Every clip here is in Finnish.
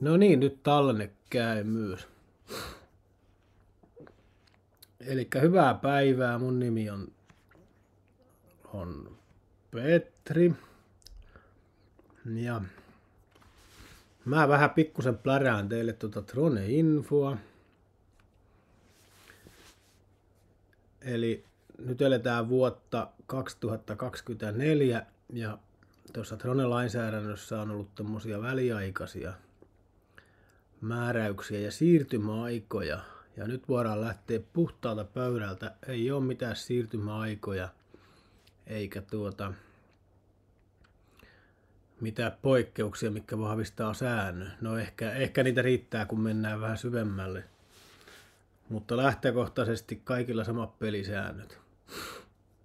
No niin, nyt tallenne käy myös. Eli hyvää päivää, mun nimi on, on Petri. Ja mä vähän pikkusen plärään teille tuota Trone-infoa. Eli nyt eletään vuotta 2024 ja tuossa Trone-lainsäädännössä on ollut tämmöisiä väliaikaisia – määräyksiä ja siirtymäaikoja. Ja nyt voidaan lähteä puhtaalta pöydältä. Ei ole mitään siirtymäaikoja eikä tuota mitään poikkeuksia, mikä vahvistaa säännön. No ehkä, ehkä niitä riittää, kun mennään vähän syvemmälle. Mutta lähtökohtaisesti kaikilla samat pelisäännöt.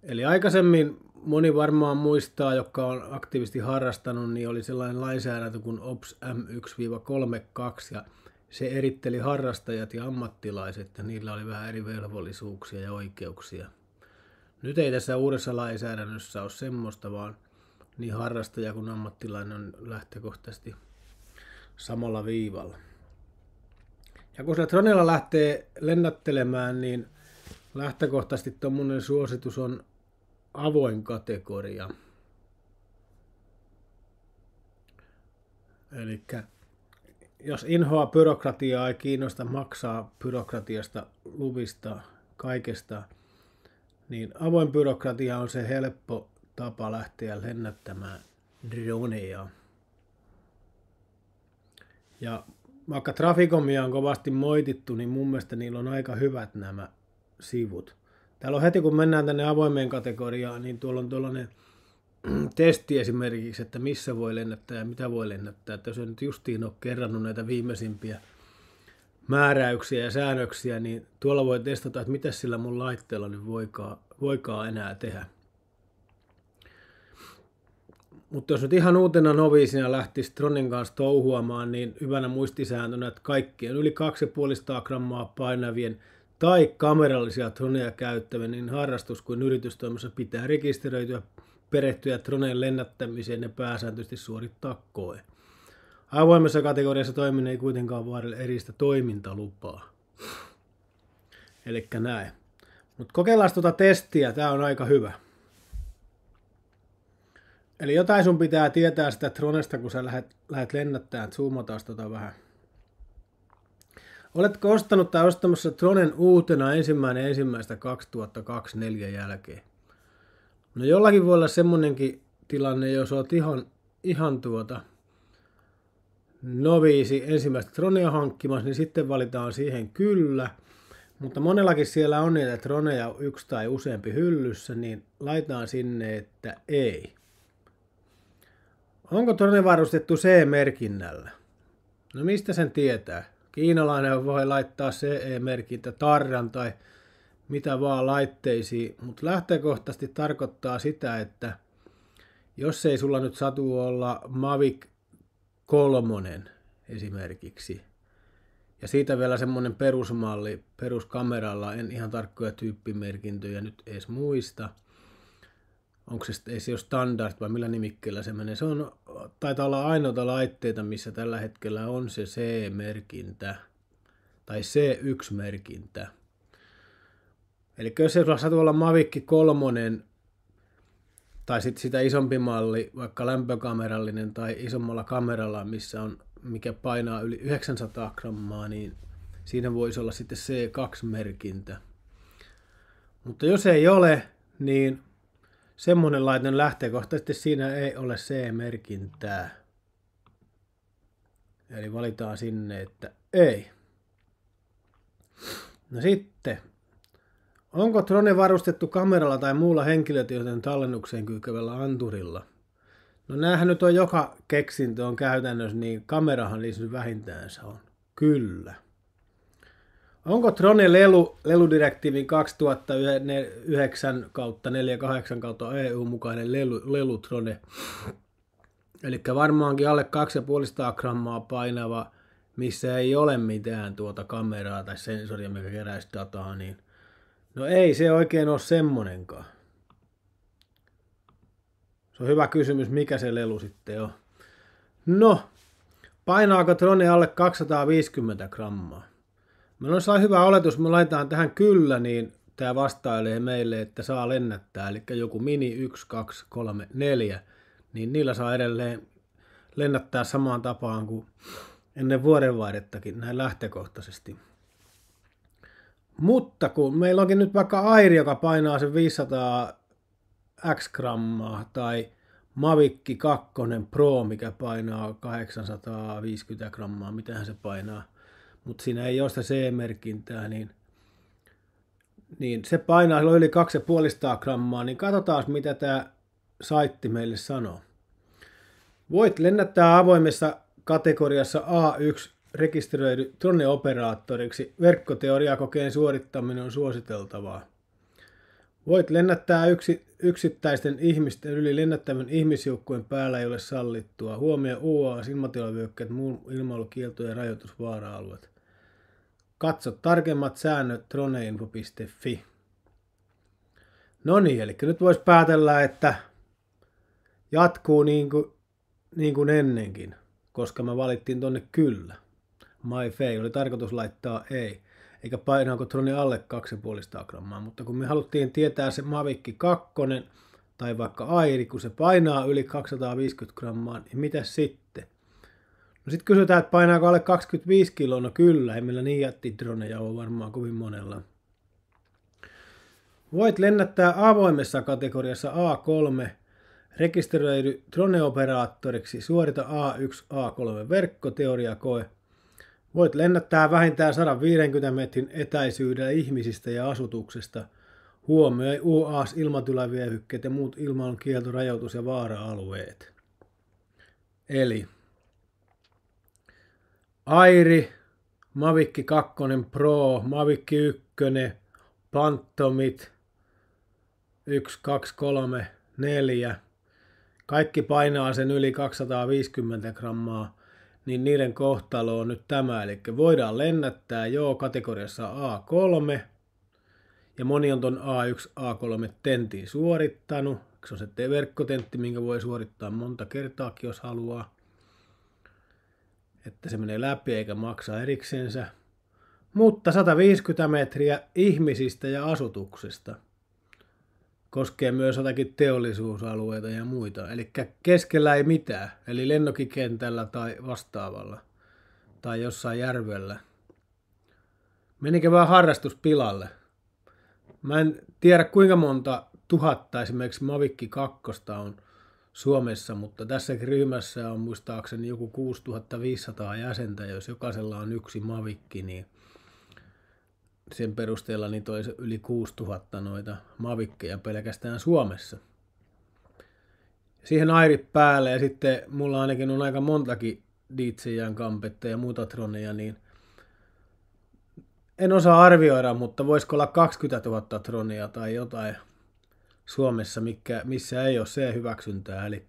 Eli aikaisemmin moni varmaan muistaa, joka on aktiivisesti harrastanut, niin oli sellainen lainsäädäntö kuin OPS M1-32 ja se eritteli harrastajat ja ammattilaiset ja niillä oli vähän eri velvollisuuksia ja oikeuksia. Nyt ei tässä uudessa lainsäädännössä ole semmoista, vaan niin harrastaja kuin ammattilainen on lähtökohtaisesti samalla viivalla. Ja kun se dronella lähtee lennättelemään, niin lähtökohtaisesti tuommoinen suositus on avoin kategoria. Eli jos inhoa byrokratiaa ei kiinnosta maksaa byrokratiasta, luvista, kaikesta, niin avoin byrokratia on se helppo tapa lähteä lennättämään droneja. Ja vaikka Traficomia on kovasti moitittu, niin mun mielestä niillä on aika hyvät nämä sivut. Täällä on heti kun mennään tänne avoimeen kategoriaan, niin tuolla on tuollainen testi esimerkiksi, että missä voi lennättää ja mitä voi lennättää. Että jos on nyt justiin ole kerrannut näitä viimeisimpiä määräyksiä ja säännöksiä, niin tuolla voi testata, että mitä sillä mun laitteella nyt voikaa, voikaa enää tehdä. Mutta jos nyt ihan uutena noviisina lähtisi Tronin kanssa touhuamaan, niin hyvänä muistisääntönä, että kaikkien yli 2,5 grammaa painavien – tai kamerallisia droneja käyttäviä, niin harrastus kuin yritystoimassa pitää rekisteröityä, perehtyä droneen lennättämiseen ja pääsääntöisesti suorittaa koe. Avoimessa kategoriassa toiminen ei kuitenkaan vaadi eristä toimintalupaa. Eli näin. Mutta kokeillaan tuota testiä, tämä on aika hyvä. Eli jotain sun pitää tietää sitä dronesta, kun sä lähet, lähet lennättämään. Zoomataan tota vähän. Oletko ostanut tai ostamassa Tronen uutena ensimmäinen ensimmäistä 2024 jälkeen? No jollakin voi olla semmonenkin tilanne, jos olet ihan, ihan tuota noviisi ensimmäistä Tronia hankkimassa, niin sitten valitaan siihen kyllä. Mutta monellakin siellä on niitä Troneja yksi tai useampi hyllyssä, niin laitaan sinne, että ei. Onko Trone varustettu C-merkinnällä? No mistä sen tietää? Kiinalainen voi laittaa CE-merkintä tarran tai mitä vaan laitteisiin, mutta lähtökohtaisesti tarkoittaa sitä, että jos ei sulla nyt satu olla Mavic 3 esimerkiksi, ja siitä vielä semmoinen perusmalli peruskameralla, en ihan tarkkoja tyyppimerkintöjä nyt edes muista – onko se, ei se ole standard vai millä nimikkeellä se menee. Se on, taitaa olla ainoita laitteita, missä tällä hetkellä on se C-merkintä tai C1-merkintä. Eli jos se sattuu olla Mavikki 3, tai sitten sitä isompi malli, vaikka lämpökamerallinen tai isommalla kameralla, missä on, mikä painaa yli 900 grammaa, niin siinä voisi olla sitten C2-merkintä. Mutta jos ei ole, niin semmoinen laite lähtökohtaisesti siinä ei ole C-merkintää. Eli valitaan sinne, että ei. No sitten, onko drone varustettu kameralla tai muulla henkilötietojen tallennukseen kykyvällä anturilla? No näähän nyt on joka keksintö on käytännössä, niin kamerahan niissä vähintään on. Kyllä. Onko Trone lelu, leludirektiivin 2009 kautta 48 kautta EU mukainen lelu, trone? Eli varmaankin alle 2,5 grammaa painava, missä ei ole mitään tuota kameraa tai sensoria, mikä keräisi dataa, niin no ei se oikein ole semmonenkaan. Se on hyvä kysymys, mikä se lelu sitten on. No, painaako Trone alle 250 grammaa? Meillä on sellainen hyvä oletus, me laitetaan tähän kyllä, niin tämä vastailee meille, että saa lennättää, eli joku mini 1, 2, 3, 4, niin niillä saa edelleen lennättää samaan tapaan kuin ennen vuodenvaihdettakin näin lähtökohtaisesti. Mutta kun meillä onkin nyt vaikka Airi, joka painaa sen 500 X grammaa, tai Mavikki 2 Pro, mikä painaa 850 grammaa, mitähän se painaa – mutta siinä ei ole sitä C-merkintää, niin, niin se painaa silloin yli 2,5 grammaa, niin katsotaan mitä tämä saitti meille sanoo. Voit lennättää avoimessa kategoriassa A1 rekisteröidy droneoperaattoriksi. Verkkoteoriakokeen suorittaminen on suositeltavaa. Voit lennättää yksi, yksittäisten ihmisten yli lennättävän ihmisjoukkueen päällä ei ole sallittua. Huomio ua ilmatilavyökkäät, muun ilmailukielto ja rajoitusvaara-alueet. Katso tarkemmat säännöt troneinfo.fi. No niin, eli nyt voisi päätellä, että jatkuu niin kuin, niin kuin ennenkin, koska mä valittiin tonne kyllä. My fei oli tarkoitus laittaa ei, eikä painaako troni alle 2,5 grammaa, mutta kun me haluttiin tietää se Mavikki 2 tai vaikka Airi, kun se painaa yli 250 grammaa, niin mitä sitten? No sitten kysytään, että painaako alle 25 kiloa. No kyllä, ei meillä niin jättidroneja ole varmaan kovin monella. Voit lennättää avoimessa kategoriassa A3, rekisteröidy droneoperaattoriksi, suorita A1, A3 verkkoteoriakoe. Voit lennättää vähintään 150 metrin etäisyydellä ihmisistä ja asutuksesta. Huomioi UAS ilmatilavyöhykkeet ja muut ilmailun rajoitus ja vaara-alueet. Eli Airi, Mavikki 2 Pro, Mavikki 1, Pantomit 1, 2, 3, 4. Kaikki painaa sen yli 250 grammaa, niin niiden kohtalo on nyt tämä. Eli voidaan lennättää jo kategoriassa A3, ja moni on ton A1, A3 tentin suorittanut. Se on se verkkotentti, minkä voi suorittaa monta kertaakin, jos haluaa että se menee läpi eikä maksa eriksensä, mutta 150 metriä ihmisistä ja asutuksesta. Koskee myös jotakin teollisuusalueita ja muita. Eli keskellä ei mitään, eli lennokikentällä tai vastaavalla tai jossain järvellä. Menikö vaan harrastus pilalle? Mä en tiedä kuinka monta tuhatta esimerkiksi Mavikki 2 on – Suomessa, mutta tässäkin ryhmässä on muistaakseni joku 6500 jäsentä, jos jokaisella on yksi mavikki, niin sen perusteella niin toi yli 6000 noita mavikkeja pelkästään Suomessa. Siihen airit päälle ja sitten mulla ainakin on aika montakin DJ-jään kampetta ja troneja, niin en osaa arvioida, mutta voisiko olla 20 000 tronia tai jotain Suomessa, mikä, missä ei ole se hyväksyntää Eli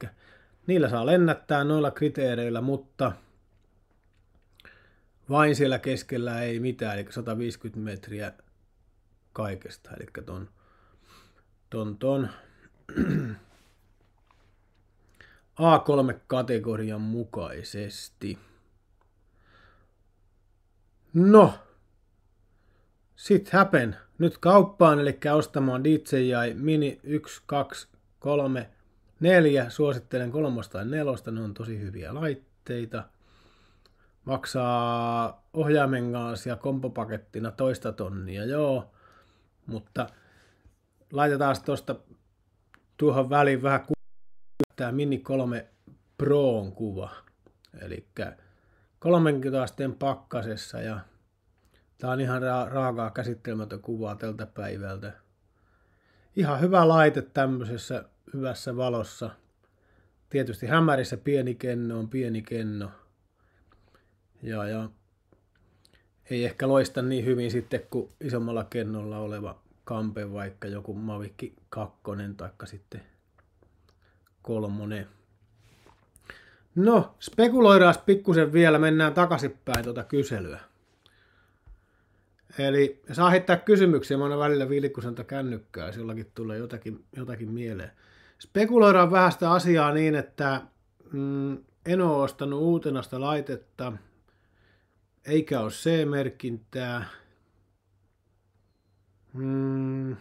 niillä saa lennättää noilla kriteereillä, mutta vain siellä keskellä ei mitään, eli 150 metriä kaikesta, eli ton, ton, ton A3-kategorian mukaisesti. No, sit häpen. Nyt kauppaan, eli ostamaan DJI Mini 1, 2, 3, 4. Suosittelen kolmosta ja nelosta, ne on tosi hyviä laitteita. Maksaa ohjaimen kanssa ja kompopakettina toista tonnia, joo. Mutta laitetaan tuosta tuohon väliin vähän ku- tämä Mini 3 Proon kuva. Eli 30 asteen pakkasessa ja Tämä on ihan ra- raakaa käsittelemätön kuvaa tältä päivältä. Ihan hyvä laite tämmöisessä hyvässä valossa. Tietysti hämärissä pieni kenno on pieni kenno. Ja, ja ei ehkä loista niin hyvin sitten kuin isommalla kennolla oleva kampe, vaikka joku Mavikki kakkonen tai sitten kolmonen. No, spekuloidaan pikkusen vielä, mennään takaisinpäin tuota kyselyä. Eli saa heittää kysymyksiä, mä oon välillä vilkkusanta kännykkää, ja silläkin tulee jotakin, jotakin mieleen. Spekuloidaan vähän sitä asiaa niin, että mm, en ole ostanut uutenasta laitetta, eikä ole C-merkintää. Mm,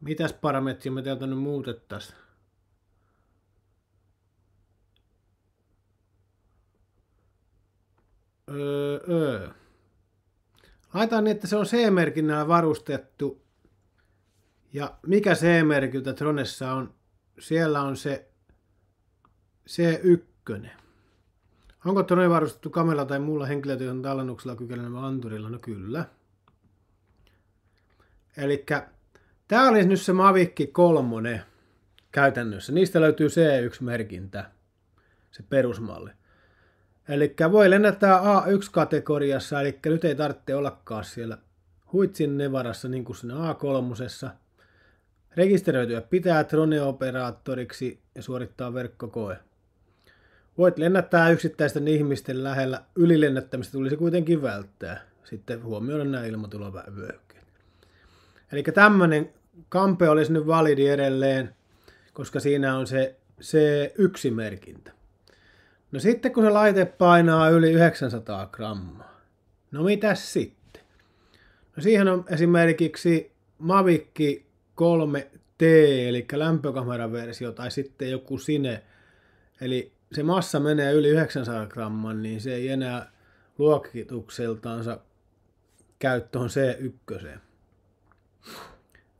mitäs parametriä me täältä nyt muutettaisiin? Öö, öö. Laitetaan niin, että se on C-merkinnällä varustettu. Ja mikä C-merkiltä Tronessa on? Siellä on se C1. Onko Trone varustettu kamera tai muulla henkilötyön tallennuksella kykenevällä anturilla? No kyllä. Eli tämä olisi nyt se Mavikki 3 käytännössä. Niistä löytyy C1-merkintä, se perusmalli. Eli voi lennättää A1-kategoriassa, eli nyt ei tarvitse ollakaan siellä huitsin nevarassa niin kuin siinä A3. Rekisteröityä pitää drone-operaattoriksi ja suorittaa verkkokoe. Voit lennättää yksittäisten ihmisten lähellä, ylilennättämistä tulisi kuitenkin välttää. Sitten huomioida nämä ilmatulovyöhykkeet. Eli tämmöinen kampe olisi nyt validi edelleen, koska siinä on se C1-merkintä. No sitten kun se laite painaa yli 900 grammaa, no mitäs sitten? No siihen on esimerkiksi Mavic 3T, eli lämpökameran versio, tai sitten joku Sine. Eli se massa menee yli 900 gramman, niin se ei enää luokitukseltaansa käyttöön C1.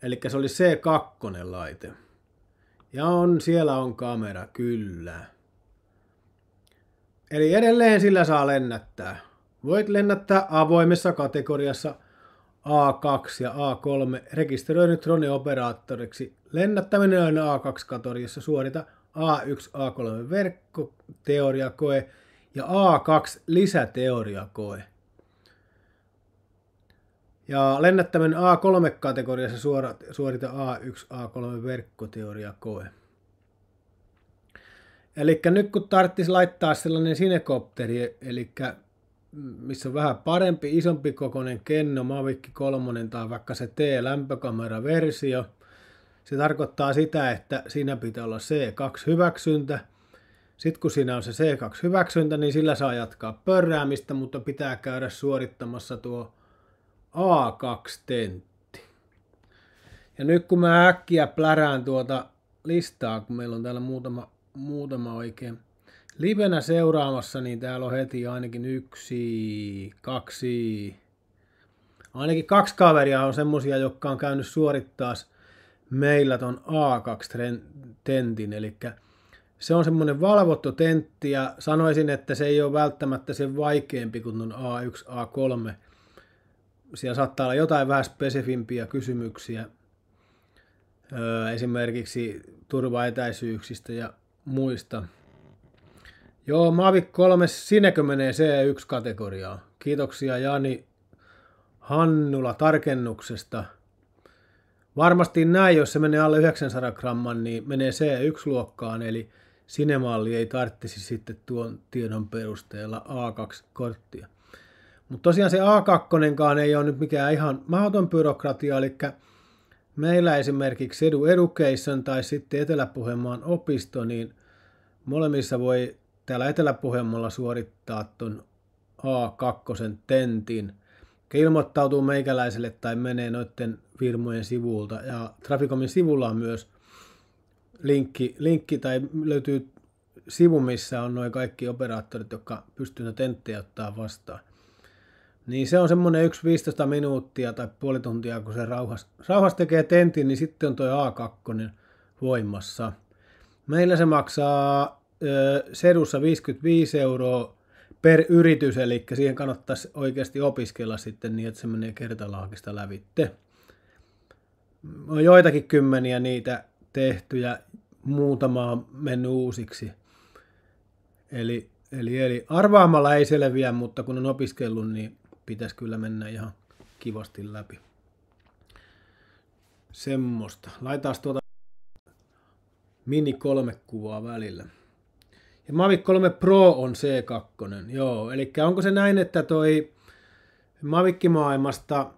Eli se oli C2 laite. Ja on, siellä on kamera, kyllä. Eli edelleen sillä saa lennättää. Voit lennättää avoimessa kategoriassa A2 ja A3 rekisteröinyt drone-operaattoriksi. Lennättäminen on A2-kategoriassa suorita A1, A3 verkkoteoriakoe ja A2 lisäteoriakoe. Ja lennättäminen A3-kategoriassa suorita A1, A3 verkkoteoriakoe. Eli nyt kun tarvitsisi laittaa sellainen sinekopteri, eli mm, missä on vähän parempi, isompi kokoinen kenno, Mavic 3 tai vaikka se T-lämpökameraversio, se tarkoittaa sitä, että siinä pitää olla C2-hyväksyntä. Sitten kun siinä on se C2-hyväksyntä, niin sillä saa jatkaa pörräämistä, mutta pitää käydä suorittamassa tuo A2-tentti. Ja nyt kun mä äkkiä plärään tuota listaa, kun meillä on täällä muutama muutama oikein. Livenä seuraamassa, niin täällä on heti ainakin yksi, kaksi, ainakin kaksi kaveria on semmosia, jotka on käynyt suorittaa meillä ton A2-tentin, eli se on semmoinen valvottu tentti ja sanoisin, että se ei ole välttämättä sen vaikeampi kuin ton A1, A3. Siellä saattaa olla jotain vähän spesifimpiä kysymyksiä, öö, esimerkiksi turvaetäisyyksistä ja muista. Joo, Mavic 3, sinäkö menee c 1 kategoriaa Kiitoksia Jani Hannula tarkennuksesta. Varmasti näin, jos se menee alle 900 gramman, niin menee C1-luokkaan, eli Sinemalli ei tarvitsisi sitten tuon tiedon perusteella A2-korttia. Mutta tosiaan se A2 ei ole nyt mikään ihan mahdoton byrokratia, eli meillä esimerkiksi Edu Education tai sitten Etelä-Pohjanmaan opisto, niin molemmissa voi täällä Etelä-Pohjanmaalla suorittaa tuon A2 tentin. Ilmoittautuu meikäläiselle tai menee noiden firmojen sivuilta. Ja Traficomin sivulla on myös linkki, linkki tai löytyy sivu, missä on noin kaikki operaattorit, jotka pystyvät tenttejä ottaa vastaan. Niin se on semmoinen yksi 15 minuuttia tai puoli tuntia, kun se rauhas, rauhas tekee tentin, niin sitten on tuo A2 voimassa. Meillä se maksaa ö, sedussa 55 euroa per yritys, eli siihen kannattaisi oikeasti opiskella sitten niin, että se menee kertalaakista lävitte. On joitakin kymmeniä niitä tehtyjä, muutama on mennyt uusiksi. Eli, eli, eli arvaamalla ei selviä, mutta kun on opiskellut, niin pitäisi kyllä mennä ihan kivasti läpi. semmoista. Laitaas tuota Mini 3 kuvaa välillä. Ja Mavic 3 Pro on C2. Joo, eli onko se näin, että toi Mavic-maailmasta,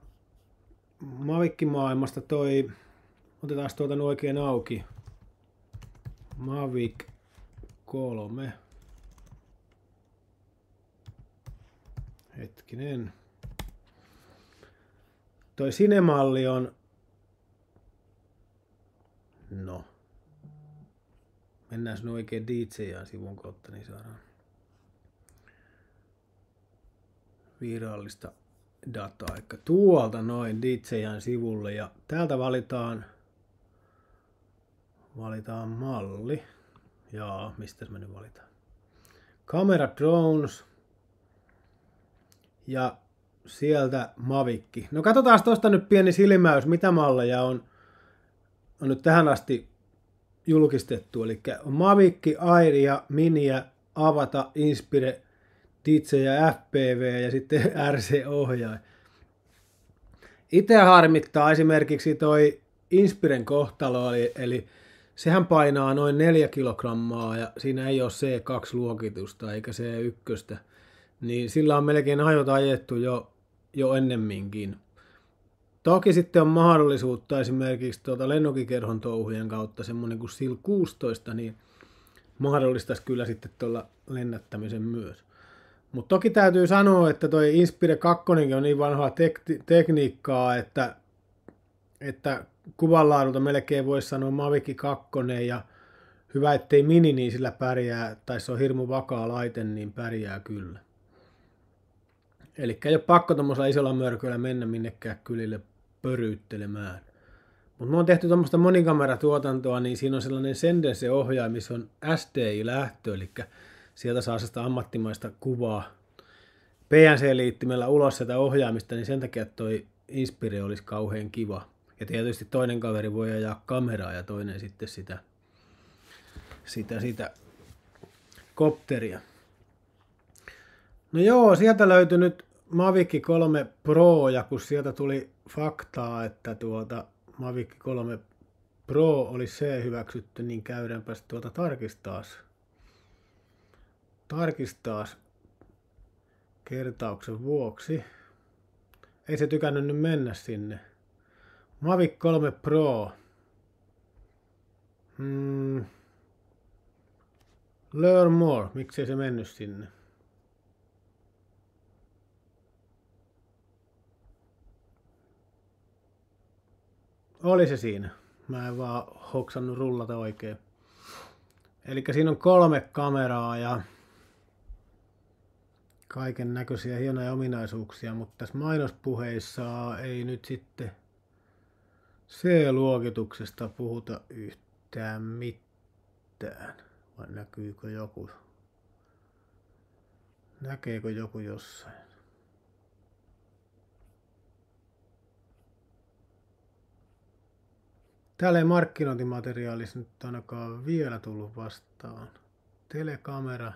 Mavic-maailmasta toi, otetaan tuota oikein auki. Mavic 3. Hetkinen. Toi Sinemalli on... No. Mennään sinne oikein DJään sivun kautta, niin saadaan virallista dataa. Eli tuolta noin DJään sivulle ja täältä valitaan, valitaan malli. ja mistä me nyt valitaan? Camera Drones. Ja sieltä Mavikki. No katsotaan tuosta nyt pieni silmäys, mitä malleja on, on nyt tähän asti julkistettu. Eli on Mavikki, Airia, Miniä, Avata, Inspire, Ditse ja FPV ja sitten RC-ohjaaja. Itse harmittaa esimerkiksi toi Inspiren kohtalo, eli, eli sehän painaa noin 4 kilogrammaa ja siinä ei ole C2-luokitusta eikä C1. Niin sillä on melkein ajot ajettu jo jo ennemminkin. Toki sitten on mahdollisuutta esimerkiksi tuota lennokikerhon touhujen kautta semmoinen kuin SIL 16, niin mahdollistaisi kyllä sitten tuolla lennättämisen myös. Mutta toki täytyy sanoa, että toi Inspire 2 on niin vanhaa tek- tekniikkaa, että, että kuvanlaadulta melkein voisi sanoa Mavic 2 ja hyvä ettei mini, niin sillä pärjää, tai se on hirmu vakaa laite, niin pärjää kyllä. Eli ei ole pakko tuommoisella isolla mörköllä mennä minnekään kylille pöryyttelemään. Mutta me on tehty tuommoista monikameratuotantoa, niin siinä on sellainen Sendense-ohjaaja, missä on STI-lähtö, eli sieltä saa sitä ammattimaista kuvaa PNC-liittimellä ulos sitä ohjaamista, niin sen takia toi Inspire olisi kauhean kiva. Ja tietysti toinen kaveri voi ajaa kameraa ja toinen sitten sitä, sitä, sitä kopteria. No joo, sieltä löytyi nyt Mavic 3 Pro, ja kun sieltä tuli faktaa, että tuota Mavic 3 Pro oli se hyväksytty, niin käydäänpäs tuota tarkistaas. Tarkistaas kertauksen vuoksi. Ei se tykännyt nyt mennä sinne. Mavic 3 Pro. Hmm. Learn more. miksi se mennyt sinne? Oli se siinä. Mä en vaan hoksannut rullata oikein. Eli siinä on kolme kameraa ja kaiken näköisiä hienoja ominaisuuksia, mutta tässä mainospuheissa ei nyt sitten C-luokituksesta puhuta yhtään mitään. Vai näkyykö joku? Näkeekö joku jossain? Täällä ei markkinointimateriaalissa nyt ainakaan vielä tullut vastaan. Telekamera.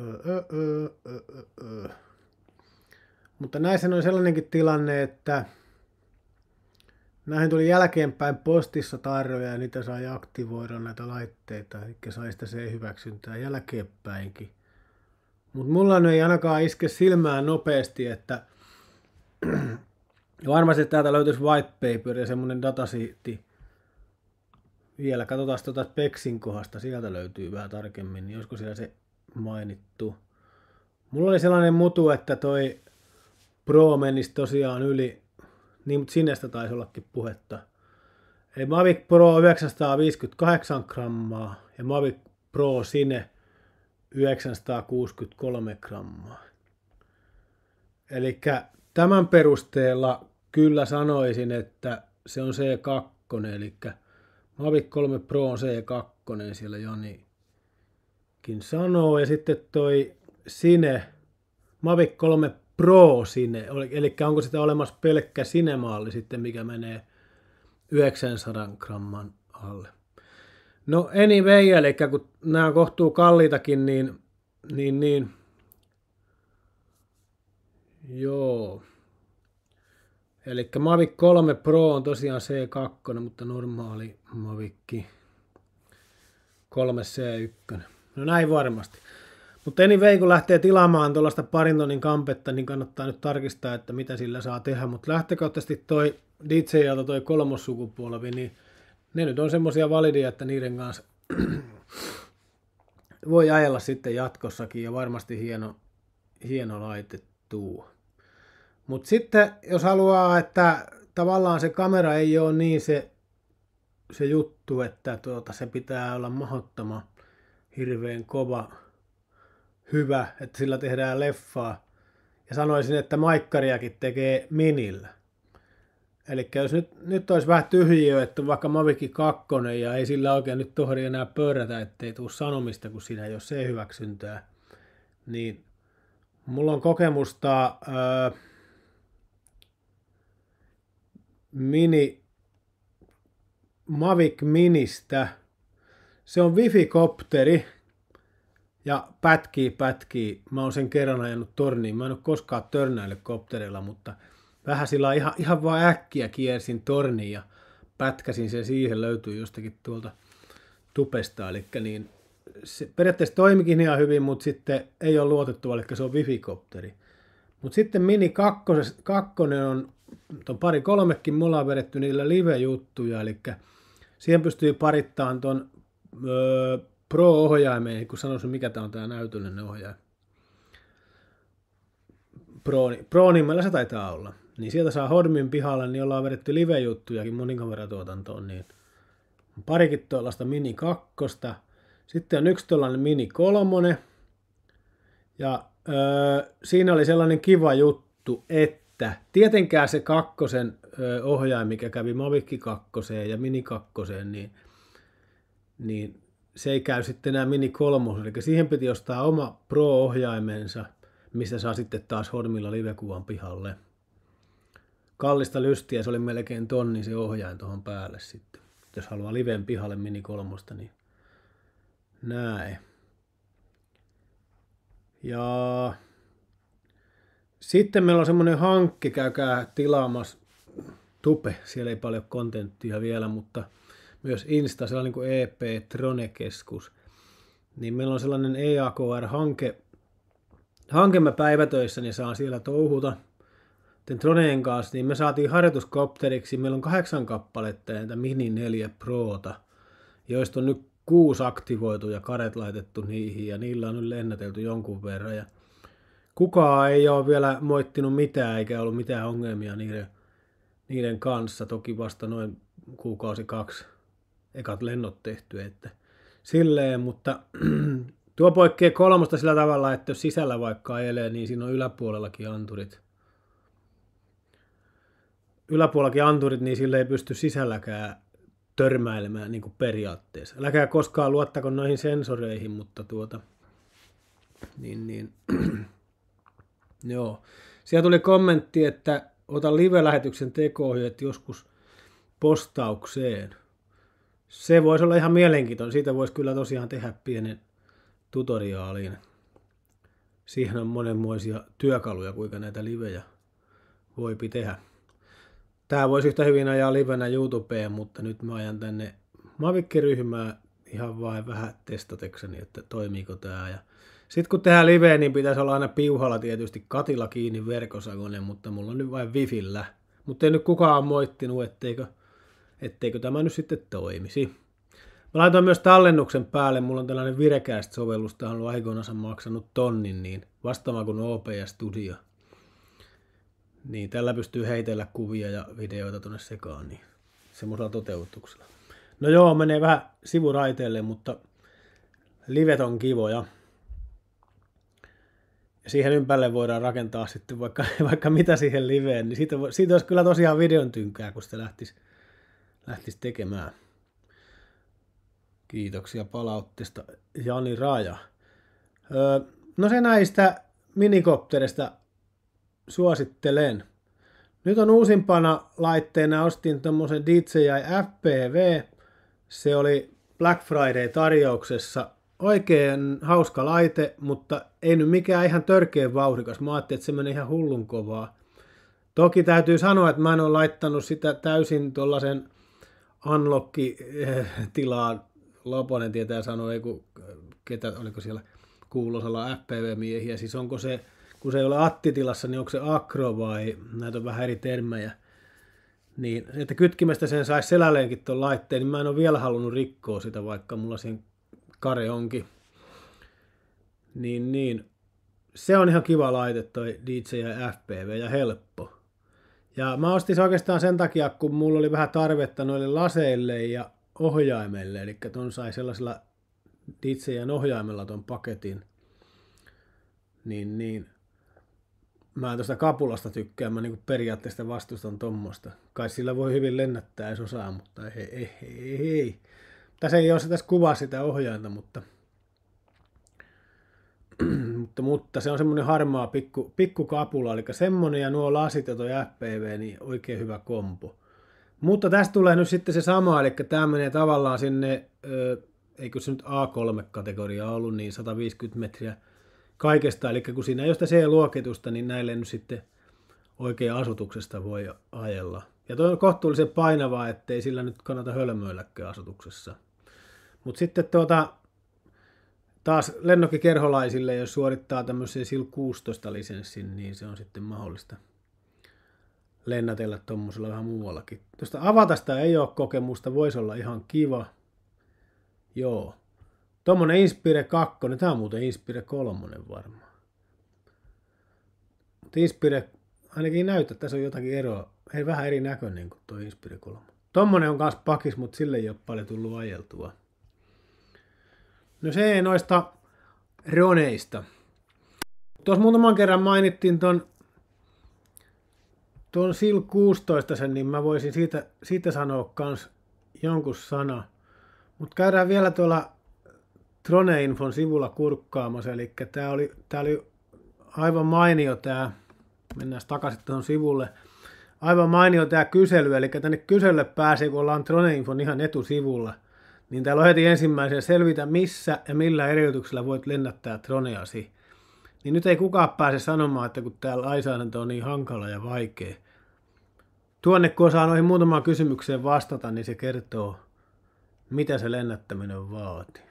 ö, ö, ö, ö. Mutta näissä on sellainenkin tilanne, että näihin tuli jälkeenpäin postissa tarjoja ja niitä sai aktivoida näitä laitteita, eli sai sitä se hyväksyntää jälkeenpäinkin. Mutta mulla ei ainakaan iske silmään nopeasti, että varmasti täältä löytyisi white paper ja semmoinen datasiitti. Vielä katsotaan tuota Peksin kohdasta, sieltä löytyy vähän tarkemmin, niin olisiko siellä se mainittu. Mulla oli sellainen mutu, että toi Pro menisi tosiaan yli, niin mutta sinestä taisi ollakin puhetta. Eli Mavic Pro 958 grammaa ja Mavic Pro Sine 963 grammaa. Eli tämän perusteella kyllä sanoisin, että se on C2, eli Mavic 3 Pro on C2, siellä Jonikin sanoo. Ja sitten toi Sine, Mavic 3 Pro Sine, eli onko sitä olemassa pelkkä sinemaali sitten, mikä menee 900 gramman alle. No anyway, eli kun nämä on kohtuu kalliitakin, niin, niin, niin joo. Eli Mavic 3 Pro on tosiaan C2, mutta normaali Mavicki 3 C1. No näin varmasti. Mutta anyway, kun lähtee tilaamaan tuollaista parintonin kampetta, niin kannattaa nyt tarkistaa, että mitä sillä saa tehdä. Mutta lähtökohtaisesti toi DJ-alta toi kolmossukupolvi, niin ne nyt on semmoisia validia, että niiden kanssa voi ajella sitten jatkossakin ja varmasti hieno, hieno laite tuu. Mutta sitten jos haluaa, että tavallaan se kamera ei ole niin se, se juttu, että tuota, se pitää olla mahottama hirveän kova, hyvä, että sillä tehdään leffaa. Ja sanoisin, että maikkariakin tekee minillä Eli jos nyt, nyt olisi vähän tyhjiö, että vaikka Mavikki 2 ja ei sillä oikein nyt tohdi enää pöydätä, ettei tule sanomista, kun siinä ei ole se hyväksyntää, niin mulla on kokemusta ää, mini, Mavic Ministä. Se on wifi-kopteri ja pätkii pätkii. Mä oon sen kerran ajanut torniin. Mä en ole koskaan törnäillyt kopterilla, mutta – vähän sillä ihan, ihan vaan äkkiä kiersin torniin ja pätkäsin sen siihen, löytyy jostakin tuolta tupesta, eli niin se periaatteessa toimikin ihan hyvin, mutta sitten ei ole luotettu, eli se on wifi-kopteri. Mutta sitten Mini 2, kakkonen on, on pari kolmekin, mulla on vedetty niillä live-juttuja, eli siihen pystyy parittamaan tuon öö, Pro-ohjaimeen, kun sanoisin, mikä tämä on tämä näytöllinen ohjaaja. Pro, Pro-nimellä se taitaa olla niin sieltä saa Hormin pihalle, niin ollaan vedetty live-juttujakin monikameratuotantoon, niin parikin tuollaista mini kakkosta. Sitten on yksi tuollainen mini kolmonen. Ja öö, siinä oli sellainen kiva juttu, että tietenkään se kakkosen öö, ohjaaja, mikä kävi Mavikki kakkoseen ja mini kakkoseen, niin, niin se ei käy sitten enää mini kolmosen. Eli siihen piti ostaa oma pro-ohjaimensa, missä saa sitten taas Hormilla livekuvan pihalle kallista lystiä, se oli melkein tonni se ohjain tuohon päälle sitten. Jos haluaa liven pihalle Mini kolmosta, niin näin. Ja sitten meillä on semmoinen hankki, käykää tilaamassa tupe, siellä ei paljon kontenttia vielä, mutta myös Insta, siellä on niin kuin EP Trone-keskus, niin meillä on sellainen EAKR-hanke, hanke mä päivätöissä, niin saan siellä touhuta – tämän Troneen kanssa, niin me saatiin harjoituskopteriksi, meillä on kahdeksan kappaletta ja Mini 4 Proota, joista on nyt kuusi aktivoitu ja karet laitettu niihin ja niillä on nyt lennätelty jonkun verran. Ja kukaan ei ole vielä moittinut mitään eikä ollut mitään ongelmia niiden, niiden kanssa. Toki vasta noin kuukausi kaksi ekat lennot tehty, että silleen, mutta tuo poikkeaa kolmosta sillä tavalla, että jos sisällä vaikka ajelee, niin siinä on yläpuolellakin anturit – yläpuolakin anturit, niin sille ei pysty sisälläkään törmäilemään niin kuin periaatteessa. Läkää koskaan luottako noihin sensoreihin, mutta tuota, niin, niin. Joo. Siellä tuli kommentti, että ota live-lähetyksen teko joskus postaukseen. Se voisi olla ihan mielenkiintoinen. Siitä voisi kyllä tosiaan tehdä pienen tutoriaalin. Siihen on monenmoisia työkaluja, kuinka näitä livejä voi tehdä. Tää voisi yhtä hyvin ajaa livenä YouTubeen, mutta nyt mä ajan tänne mavikki ryhmää ihan vain vähän testatekseni, että toimiiko tämä. Ja sitten kun tehdään live, niin pitäisi olla aina piuhalla tietysti katilla kiinni verkosakone, mutta mulla on nyt vain wifillä. Mutta ei nyt kukaan moittinut, etteikö, etteikö tämä nyt sitten toimisi. Mä laitoin myös tallennuksen päälle, mulla on tällainen virekäistä sovellus, tähän on aikoinaan maksanut tonnin, niin vastaava kuin OP ja Studio. Niin, tällä pystyy heitellä kuvia ja videoita tuonne sekaan, niin semmoisella toteutuksella. No joo, menee vähän sivuraiteelle, mutta livet on kivoja. Ja siihen ympärille voidaan rakentaa sitten vaikka, vaikka mitä siihen liveen, niin siitä, siitä olisi kyllä tosiaan videon tynkää, kun sitä lähtisi, lähtisi tekemään. Kiitoksia palautteesta, Jani Raja. Öö, no se näistä minikopterista suosittelen. Nyt on uusimpana laitteena ostin tuommoisen DJI FPV. Se oli Black Friday-tarjouksessa. Oikein hauska laite, mutta ei nyt mikään ihan törkeä vauhdikas. Mä ajattelin, että se menee ihan hullun kovaa. Toki täytyy sanoa, että mä en ole laittanut sitä täysin tuollaisen unlock-tilaan. Loponen tietää sanoa, ei kun, ketä, oliko siellä kuulosalla FPV-miehiä. Siis onko se kun se ei ole attitilassa, niin onko se akro vai näitä on vähän eri termejä. Niin, että kytkimestä sen saisi selälleenkin tuon laitteen, niin mä en ole vielä halunnut rikkoa sitä, vaikka mulla siinä kare onkin. Niin, niin. Se on ihan kiva laite toi DJ ja FPV ja helppo. Ja mä ostin se oikeastaan sen takia, kun mulla oli vähän tarvetta noille laseille ja ohjaimelle, eli ton sai sellaisella DJn ohjaimella ton paketin. Niin, niin mä en tuosta kapulasta tykkää, mä niinku periaatteessa vastustan tuommoista. Kai sillä voi hyvin lennättää, jos osaa, mutta ei, ei, ei, ei. Tässä ei ole tässä kuvaa sitä ohjainta, mutta, mutta, mutta, se on semmoinen harmaa pikku, pikku kapula, eli semmoinen ja nuo lasit ja toi FPV, niin oikein hyvä kompo. Mutta tästä tulee nyt sitten se sama, eli tämä menee tavallaan sinne, ö, eikö se nyt A3-kategoria ollut, niin 150 metriä – kaikesta. Eli kun siinä ei ole sitä C-luokitusta, niin näille nyt sitten oikea asutuksesta voi ajella. Ja tuo on kohtuullisen painavaa, ettei sillä nyt kannata hölmöilläkään asutuksessa. Mutta sitten tuota, taas lennokkikerholaisille, jos suorittaa tämmöisen SIL 16 lisenssin, niin se on sitten mahdollista lennätellä tuommoisella vähän muuallakin. Tuosta sitä ei ole kokemusta, voisi olla ihan kiva. Joo. Tuommoinen Inspire 2, tämä on muuten Inspire 3 varmaan. Mutta Inspire, ainakin näyttää, että tässä on jotakin eroa. Ei vähän eri näköinen kuin tuo Inspire 3. Tuommoinen on myös pakis, mutta sille ei ole paljon tullut ajeltua. No se ei noista Roneista. Tuossa muutaman kerran mainittiin ton, ton Sil 16 sen, niin mä voisin siitä, siitä sanoa kans jonkun sana. Mutta käydään vielä tuolla Troneinfon sivulla kurkkaamassa, eli tämä oli, tää oli aivan mainio tämä, mennään takaisin tuohon sivulle, aivan mainio tämä kysely, eli tänne kyselle pääsee, kun ollaan Troneinfon ihan etusivulla, niin täällä on heti ensimmäisenä selvitä, missä ja millä edellytyksellä voit lennättää Troneasi. Niin nyt ei kukaan pääse sanomaan, että kun täällä lainsäädäntö on niin hankala ja vaikea. Tuonne kun osaa noihin muutamaan kysymykseen vastata, niin se kertoo, mitä se lennättäminen vaatii.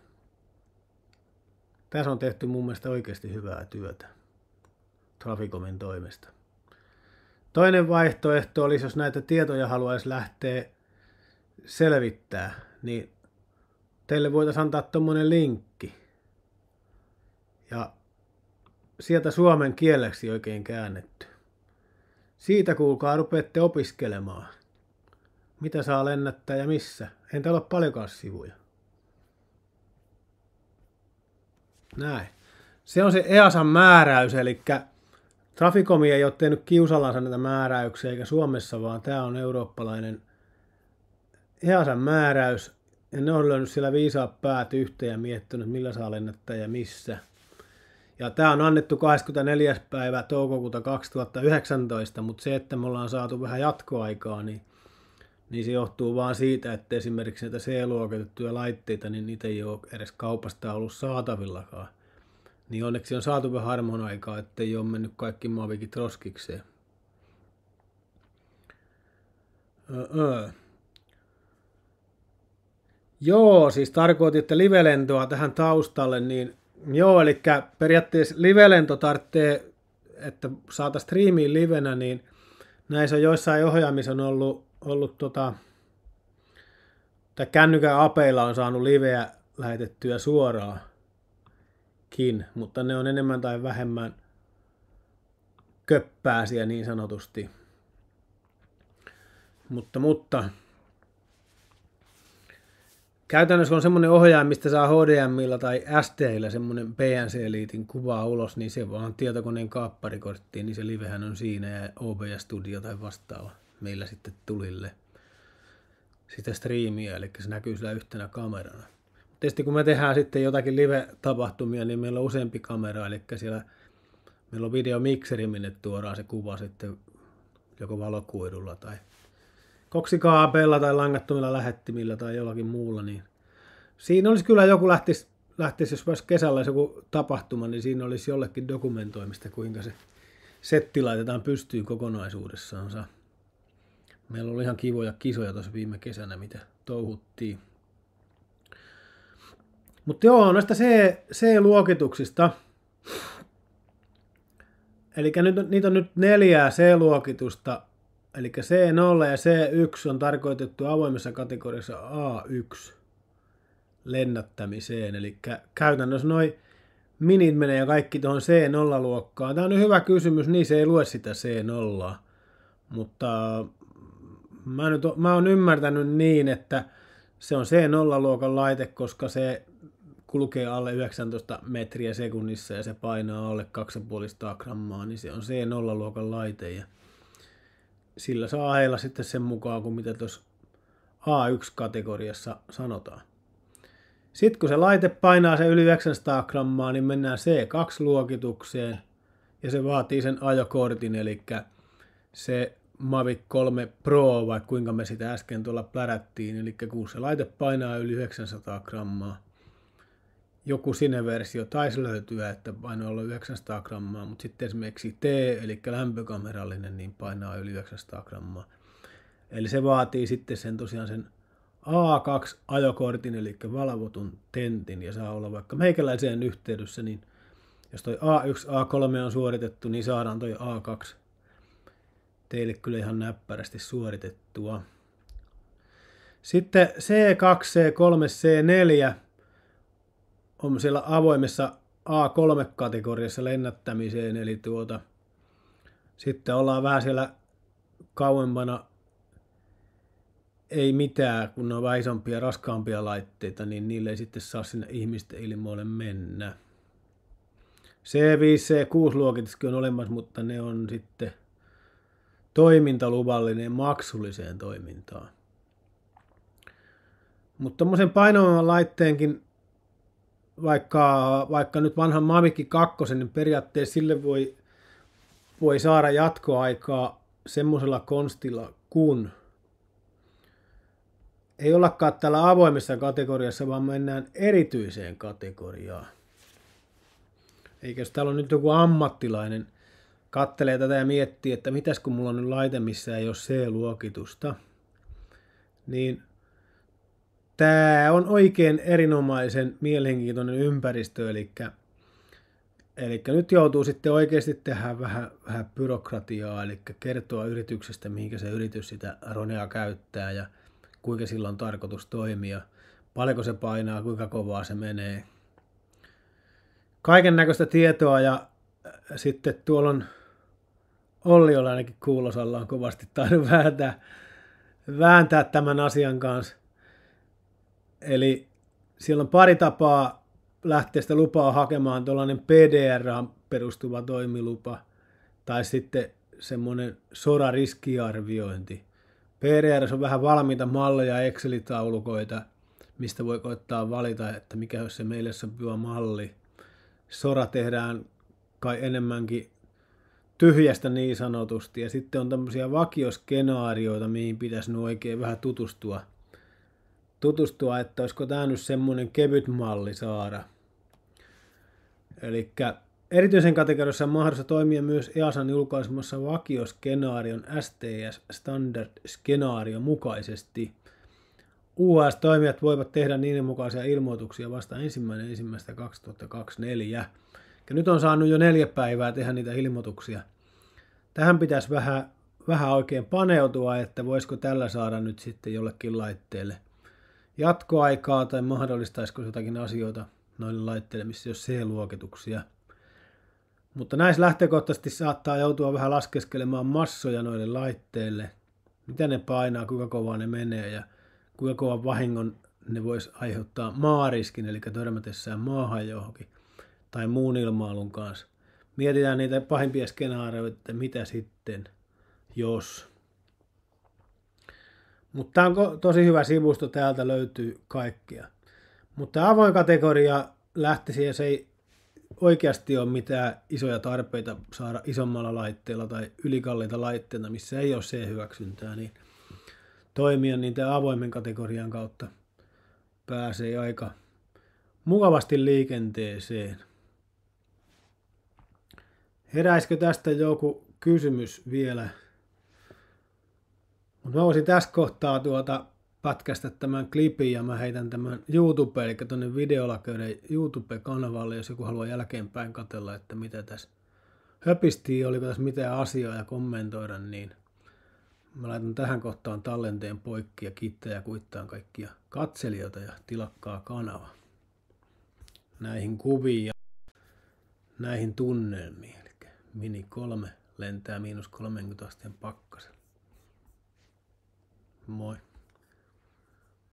Tässä on tehty mun mielestä oikeasti hyvää työtä Traficomin toimesta. Toinen vaihtoehto olisi, jos näitä tietoja haluaisi lähteä selvittää, niin teille voitaisiin antaa tuommoinen linkki. Ja sieltä suomen kieleksi oikein käännetty. Siitä kuulkaa rupeatte opiskelemaan. Mitä saa lennättää ja missä? En täällä ole paljonkaan sivuja. Näin. Se on se EASan määräys, eli Traficomi ei ole tehnyt kiusallansa näitä määräyksiä, eikä Suomessa, vaan tämä on eurooppalainen EASan määräys. Ja ne on löynyt siellä viisaat päät yhteen ja miettinyt, millä saa lennättää ja missä. Ja tämä on annettu 24. päivä toukokuuta 2019, mutta se, että me ollaan saatu vähän jatkoaikaa, niin niin se johtuu vaan siitä, että esimerkiksi näitä C-luokitettuja laitteita, niin niitä ei ole edes kaupasta ollut saatavillakaan. Niin onneksi on saatu vähän harmon aikaa, ettei ole mennyt kaikki mavikit roskikseen. Öö. Joo, siis tarkoititte livelentoa tähän taustalle, niin joo, eli periaatteessa livelento tarvitsee, että saata striimiin livenä, niin – näissä on joissain ohjaamissa on ollut, ollut tota, tai kännykän apeilla on saanut liveä lähetettyä suoraankin, mutta ne on enemmän tai vähemmän köppääsiä niin sanotusti. Mutta, mutta Käytännössä on semmoinen ohjaaja, mistä saa HDMilla tai STillä semmoinen PNC-liitin kuvaa ulos, niin se vaan tietokoneen kaapparikorttiin, niin se livehän on siinä ja OBS Studio tai vastaava meillä sitten tulille sitä striimiä, eli se näkyy sillä yhtenä kamerana. Tietysti kun me tehdään sitten jotakin live-tapahtumia, niin meillä on useampi kamera, eli siellä meillä on videomikseri, minne tuodaan se kuva sitten joko valokuidulla tai koksikaapeilla tai langattomilla lähettimillä tai jollakin muulla, niin siinä olisi kyllä joku lähtisi, lähtisi jos olisi kesällä joku tapahtuma, niin siinä olisi jollekin dokumentoimista, kuinka se setti laitetaan pystyyn kokonaisuudessaansa. Meillä oli ihan kivoja kisoja tuossa viime kesänä, mitä touhuttiin. Mutta joo, noista C, C-luokituksista. Eli nyt, niitä on nyt neljää C-luokitusta, Eli C0 ja C1 on tarkoitettu avoimessa kategoriassa A1 lennättämiseen. Eli käytännössä noin minit menee kaikki tuohon C0-luokkaan. Tämä on hyvä kysymys, niin se ei lue sitä C0. Mutta mä, nyt, mä oon ymmärtänyt niin, että se on C0-luokan laite, koska se kulkee alle 19 metriä sekunnissa ja se painaa alle 2,5 grammaa, niin se on C0-luokan laite. Ja sillä saa heillä sitten sen mukaan, kuin mitä tuossa A1-kategoriassa sanotaan. Sitten kun se laite painaa se yli 900 grammaa, niin mennään C2-luokitukseen ja se vaatii sen ajokortin, eli se Mavic 3 Pro, vai kuinka me sitä äsken tuolla plärättiin, eli kun se laite painaa yli 900 grammaa, joku sinne versio taisi löytyä, että painoi olla 900 grammaa, mutta sitten esimerkiksi T, eli lämpökamerallinen, niin painaa yli 900 grammaa. Eli se vaatii sitten sen tosiaan sen A2-ajokortin, eli valvotun tentin, ja saa olla vaikka meikäläiseen yhteydessä, niin jos toi A1, A3 on suoritettu, niin saadaan toi A2 teille kyllä ihan näppärästi suoritettua. Sitten C2, C3, C4, on siellä avoimessa A3-kategoriassa lennättämiseen, eli tuota, sitten ollaan vähän siellä kauempana ei mitään, kun ne on vähän isompia, raskaampia laitteita, niin niille ei sitten saa sinne ihmisten ilmoille mennä. C5, C6-luokituskin on olemassa, mutta ne on sitten toimintaluvallinen maksulliseen toimintaan. Mutta tuommoisen painavaman laitteenkin vaikka, vaikka nyt vanhan Mamikki 2, niin periaatteessa sille voi, voi saada jatkoaikaa semmoisella konstilla, kun ei ollakaan täällä avoimessa kategoriassa, vaan mennään erityiseen kategoriaan. Eikä jos täällä on nyt joku ammattilainen, kattelee tätä ja miettii, että mitäs kun mulla on nyt laite, missä ei ole C-luokitusta, niin Tämä on oikein erinomaisen mielenkiintoinen ympäristö, eli, eli nyt joutuu sitten oikeasti tehdä vähän, vähän byrokratiaa, eli kertoa yrityksestä, mihinkä se yritys sitä Ronea käyttää ja kuinka sillä on tarkoitus toimia, paljonko se painaa, kuinka kovaa se menee. Kaiken näköistä tietoa ja äh, sitten tuolla on Olliolla ainakin kuulosalla on kovasti tainnut vääntää, vääntää tämän asian kanssa – Eli siellä on pari tapaa lähteä sitä lupaa hakemaan, tuollainen PDR perustuva toimilupa tai sitten semmoinen SORA-riskiarviointi. PDR on vähän valmiita malleja Excel-taulukoita, mistä voi koittaa valita, että mikä olisi se meille sopiva malli. SORA tehdään kai enemmänkin tyhjästä niin sanotusti. Ja sitten on tämmöisiä vakioskenaarioita, mihin pitäisi nyt oikein vähän tutustua – tutustua, että olisiko tämä nyt semmoinen kevyt malli saada. Eli erityisen kategoriassa on mahdollista toimia myös EASan julkaisemassa vakioskenaarion STS Standard skenaario mukaisesti. uas toimijat voivat tehdä niiden mukaisia ilmoituksia vasta ensimmäinen ensimmäistä 2024. Ja nyt on saanut jo neljä päivää tehdä niitä ilmoituksia. Tähän pitäisi vähän, vähän oikein paneutua, että voisiko tällä saada nyt sitten jollekin laitteelle – jatkoaikaa tai mahdollistaisiko jotakin asioita noille laitteille, missä ei ole C-luokituksia. Mutta näissä lähtökohtaisesti saattaa joutua vähän laskeskelemaan massoja noille laitteille, mitä ne painaa, kuinka kovaa ne menee ja kuinka kovan vahingon ne voisi aiheuttaa maariskin, eli törmätessään maahan johonkin tai muun ilmailun kanssa. Mietitään niitä pahimpia skenaarioita, että mitä sitten, jos. Mutta tämä on tosi hyvä sivusto, täältä löytyy kaikkia. Mutta avoin kategoria lähtisi, se ei oikeasti ole mitään isoja tarpeita saada isommalla laitteella tai ylikalliita laitteena, missä ei ole C-hyväksyntää, niin toimia niin tämän avoimen kategorian kautta pääsee aika mukavasti liikenteeseen. Heräisikö tästä joku kysymys vielä? Mutta mä voisin tässä kohtaa tuota pätkästä tämän klipin ja mä heitän tämän YouTube, eli tuonne videolakeuden YouTube-kanavalle, jos joku haluaa jälkeenpäin katella, että mitä tässä höpisti oliko tässä mitään asiaa ja kommentoida, niin mä laitan tähän kohtaan tallenteen poikki ja kiittää ja kuittaan kaikkia katselijoita ja tilakkaa kanava näihin kuviin ja näihin tunnelmiin. Eli mini 3 lentää miinus 30 asteen pakkasella. More.